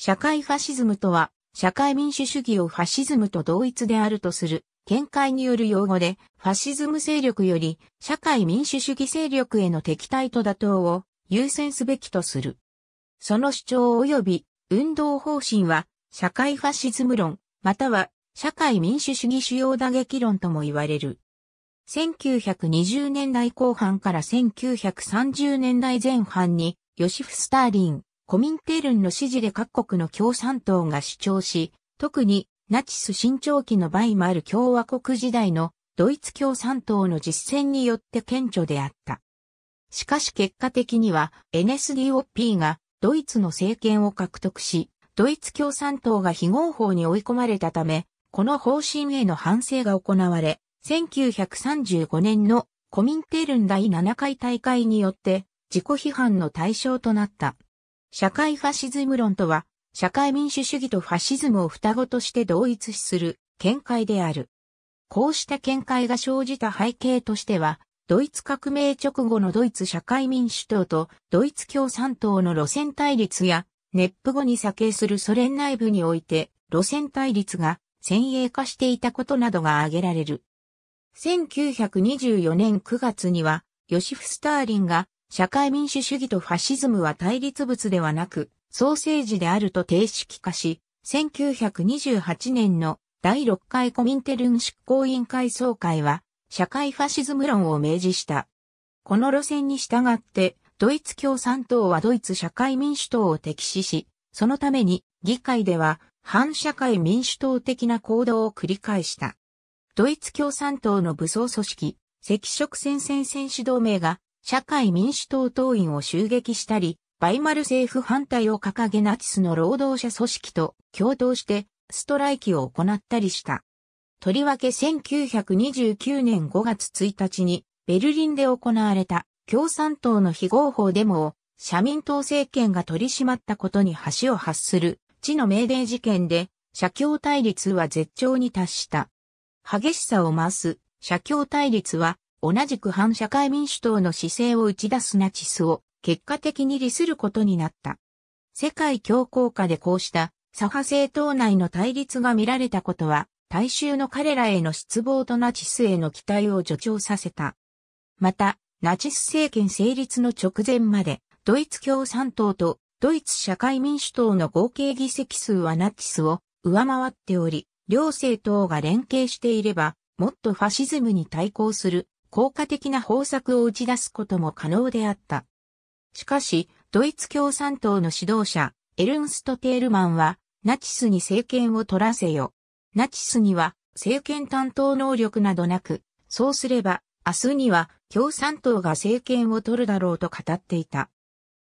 社会ファシズムとは、社会民主主義をファシズムと同一であるとする、見解による用語で、ファシズム勢力より、社会民主主義勢力への敵対と打倒を優先すべきとする。その主張及び運動方針は、社会ファシズム論、または、社会民主主義主要打撃論とも言われる。1920年代後半から1930年代前半に、ヨシフ・スターリン、コミンテルンの支持で各国の共産党が主張し、特にナチス新長期のバイマあル共和国時代のドイツ共産党の実践によって顕著であった。しかし結果的には NSDOP がドイツの政権を獲得し、ドイツ共産党が非合法に追い込まれたため、この方針への反省が行われ、1935年のコミンテルン第7回大会によって自己批判の対象となった。社会ファシズム論とは、社会民主主義とファシズムを双子として同一視する見解である。こうした見解が生じた背景としては、ドイツ革命直後のドイツ社会民主党とドイツ共産党の路線対立や、ネップ後に左傾するソ連内部において、路線対立が先鋭化していたことなどが挙げられる。1924年9月には、ヨシフ・スターリンが社会民主主義とファシズムは対立物ではなく、ソーセージであると定式化し、1928年の第6回コミンテルン執行委員会総会は、社会ファシズム論を明示した。この路線に従って、ドイツ共産党はドイツ社会民主党を敵視し、そのために議会では反社会民主党的な行動を繰り返した。ドイツ共産党の武装組織、赤色戦線戦士同盟が社会民主党党員を襲撃したり、バイマル政府反対を掲げナチスの労働者組織と共闘してストライキを行ったりした。とりわけ1929年5月1日にベルリンで行われた共産党の非合法デモを社民党政権が取り締まったことに橋を発する地の命令事件で社協対立は絶頂に達した。激しさを増す社協対立は同じく反社会民主党の姿勢を打ち出すナチスを結果的に利することになった。世界強硬下でこうした左派政党内の対立が見られたことは、大衆の彼らへの失望とナチスへの期待を助長させた。また、ナチス政権成立の直前まで、ドイツ共産党とドイツ社会民主党の合計議席数はナチスを上回っており、両政党が連携していれば、もっとファシズムに対抗する効果的な方策を打ち出すことも可能であった。しかし、ドイツ共産党の指導者、エルンスト・テールマンは、ナチスに政権を取らせよ。ナチスには、政権担当能力などなく、そうすれば、明日には共産党が政権を取るだろうと語っていた。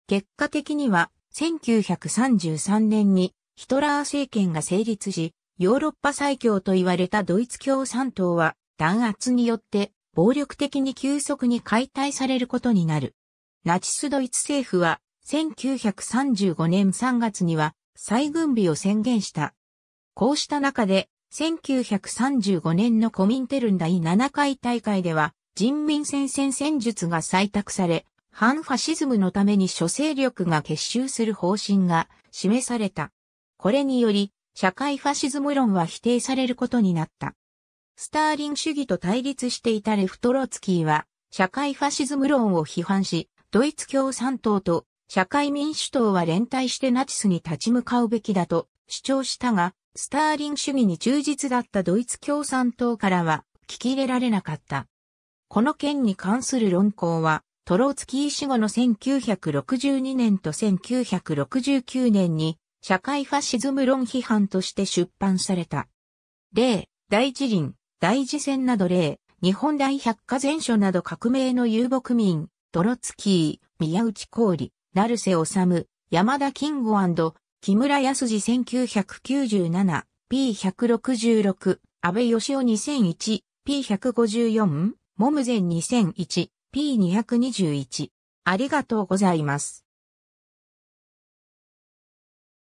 結果的には、1933年にヒトラー政権が成立し、ヨーロッパ最強と言われたドイツ共産党は弾圧によって暴力的に急速に解体されることになる。ナチスドイツ政府は1935年3月には再軍備を宣言した。こうした中で1935年のコミンテルン第7回大会では人民戦線戦術が採択され、反ファシズムのために諸勢力が結集する方針が示された。これにより、社会ファシズム論は否定されることになった。スターリン主義と対立していたレフトロツキーは、社会ファシズム論を批判し、ドイツ共産党と社会民主党は連帯してナチスに立ち向かうべきだと主張したが、スターリン主義に忠実だったドイツ共産党からは聞き入れられなかった。この件に関する論考は、トロツキー死後の1962年と1969年に社会ファシズム論批判として出版された。例、第一輪、大事戦など例、日本大百科全書など革命の遊牧民、ドロツキー、宮内氷、成瀬治、山田金吾木村康二 1997P166、安倍義雄 2001P154、モムゼン 2001P221。ありがとうございます。